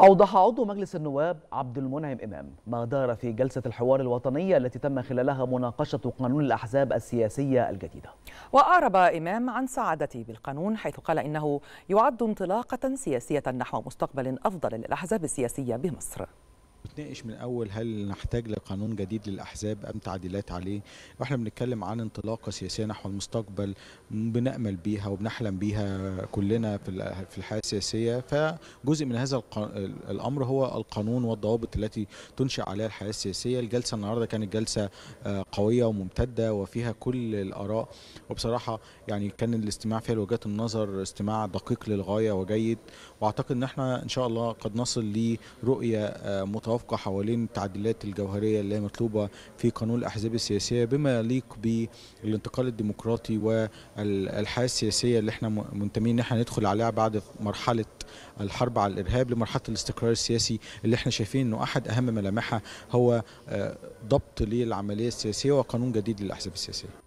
أوضح عضو مجلس النواب عبد المنعم إمام ما دار في جلسة الحوار الوطنية التي تم خلالها مناقشة قانون الأحزاب السياسية الجديدة وأعرب إمام عن سعادته بالقانون حيث قال إنه يعد انطلاقة سياسية نحو مستقبل أفضل للأحزاب السياسية بمصر بتناقش من اول هل نحتاج لقانون جديد للاحزاب ام تعديلات عليه واحنا بنتكلم عن انطلاقه سياسيه نحو المستقبل بنامل بيها وبنحلم بيها كلنا في في الحياه السياسيه فجزء من هذا الامر هو القانون والضوابط التي تنشا عليها الحياه السياسيه الجلسه النهارده كانت جلسه آه، قويه وممتده وفيها كل الاراء وبصراحه يعني كان الاستماع فيها لوجهات النظر استماع دقيق للغايه وجيد واعتقد ان احنا ان شاء الله قد نصل لرؤيه آه، متوافقه موافقة حوالين التعديلات الجوهريه اللي هي مطلوبه في قانون الاحزاب السياسيه بما يليق بالانتقال الديمقراطي والحياه السياسيه اللي احنا منتمين ان احنا ندخل عليها بعد مرحله الحرب على الارهاب لمرحله الاستقرار السياسي اللي احنا شايفين انه احد اهم ملامحها هو آه، ضبط للعمليه السياسيه وقانون جديد للاحزاب السياسيه